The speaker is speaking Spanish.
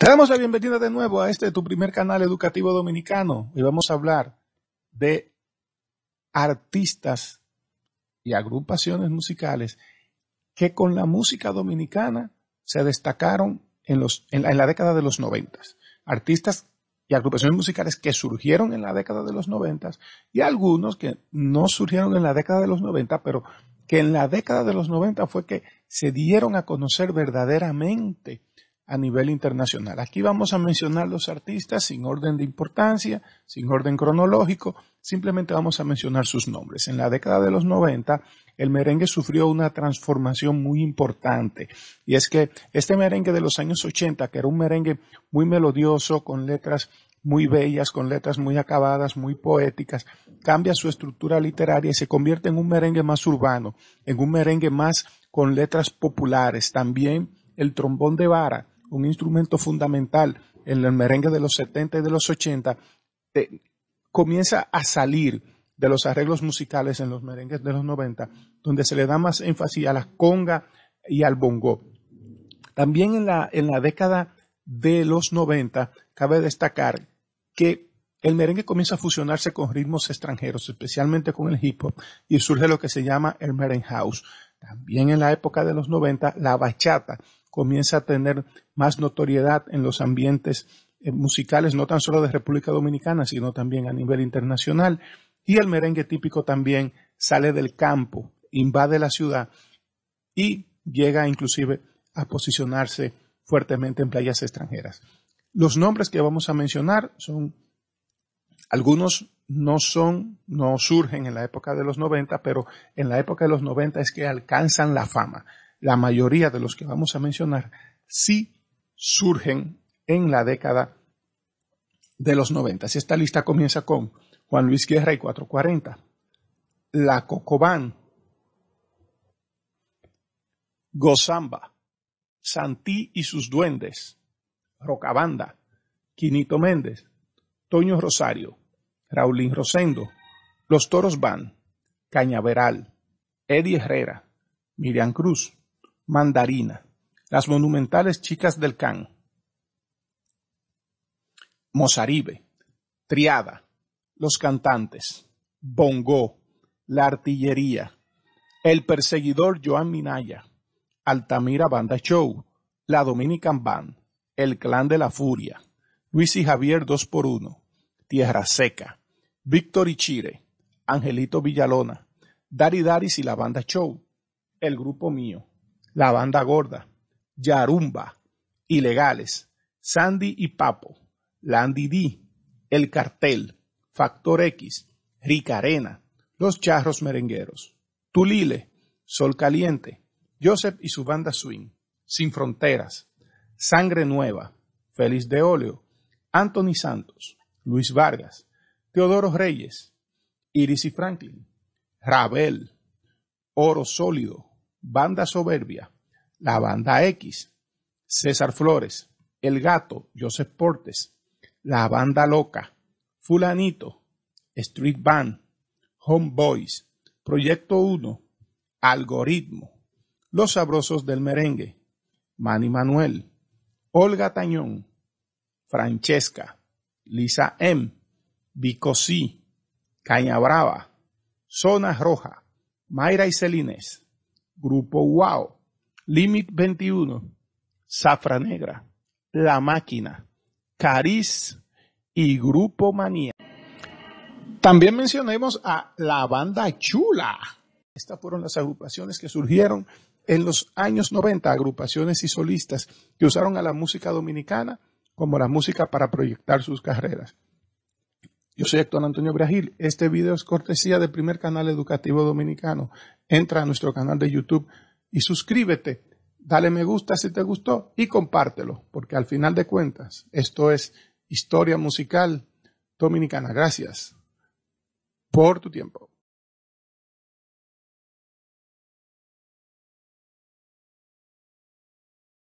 Te damos la bienvenida de nuevo a este tu primer canal educativo dominicano y vamos a hablar de artistas y agrupaciones musicales que con la música dominicana se destacaron en, los, en, la, década de los noventas. Artistas y agrupaciones musicales que surgieron en la década de los noventas y algunos que no surgieron en la década de los noventa, pero que en la década de los noventa fue que se dieron a conocer verdaderamente a nivel internacional. Aquí vamos a mencionar los artistas sin orden de importancia, sin orden cronológico, simplemente vamos a mencionar sus nombres. En la década de los 90, el merengue sufrió una transformación muy importante. Y es que este merengue de los años 80, que era un merengue muy melodioso, con letras muy bellas, con letras muy acabadas, muy poéticas, cambia su estructura literaria y se convierte en un merengue más urbano, en un merengue más con letras populares. También el trombón de vara, un instrumento fundamental en el merengue de los 70 y de los 80, comienza a salir de los arreglos musicales en los merengues de los 90, donde se le da más énfasis a la conga y al bongo. También en la, en la década de los 90, cabe destacar que el merengue comienza a fusionarse con ritmos extranjeros, especialmente con el hip hop, y surge lo que se llama el merengue house. También en la época de los 90, la bachata comienza a tener más notoriedad en los ambientes eh, musicales, no tan solo de República Dominicana, sino también a nivel internacional. Y el merengue típico también sale del campo, invade la ciudad y llega inclusive a posicionarse fuertemente en playas extranjeras. Los nombres que vamos a mencionar son, algunos no son, no surgen en la época de los 90, pero en la época de los 90 es que alcanzan la fama la mayoría de los que vamos a mencionar, sí surgen en la década de los 90. Esta lista comienza con Juan Luis Guerra y 440, La Cocobán, Gozamba, Santí y sus duendes, Rocabanda, Quinito Méndez, Toño Rosario, Raulín Rosendo, Los Toros Van, Cañaveral, Eddie Herrera, Miriam Cruz, Mandarina, Las monumentales Chicas del Can, Mozaribe, Triada, Los Cantantes, Bongó, La Artillería, El Perseguidor Joan Minaya, Altamira Banda Show, La Dominican Band, El Clan de la Furia, Luis y Javier 2 por 1 Tierra Seca, Víctor y Chire, Angelito Villalona, Daridaris y la Banda Show, El Grupo Mío, la Banda Gorda, Yarumba, Ilegales, Sandy y Papo, Landy D, El Cartel, Factor X, Rica Arena, Los Charros Merengueros, Tulile, Sol Caliente, Joseph y su banda Swing, Sin Fronteras, Sangre Nueva, Feliz de Óleo, Anthony Santos, Luis Vargas, Teodoro Reyes, Iris y Franklin, Rabel, Oro Sólido, Banda Soberbia, La Banda X, César Flores, El Gato, Joseph Portes, La Banda Loca, Fulanito, Street Band, Homeboys, Proyecto 1, Algoritmo, Los Sabrosos del Merengue, Manny Manuel, Olga Tañón, Francesca, Lisa M, Vico C, Caña Brava, Zona Roja, Mayra y Celines, Grupo Wow, Limit 21, Zafra Negra, La Máquina, Cariz y Grupo Manía. También mencionemos a la banda Chula. Estas fueron las agrupaciones que surgieron en los años 90, agrupaciones y solistas que usaron a la música dominicana como la música para proyectar sus carreras. Yo soy Héctor Antonio Brasil Este video es cortesía del primer canal educativo dominicano. Entra a nuestro canal de YouTube y suscríbete. Dale me gusta si te gustó y compártelo, porque al final de cuentas, esto es historia musical dominicana. Gracias por tu tiempo.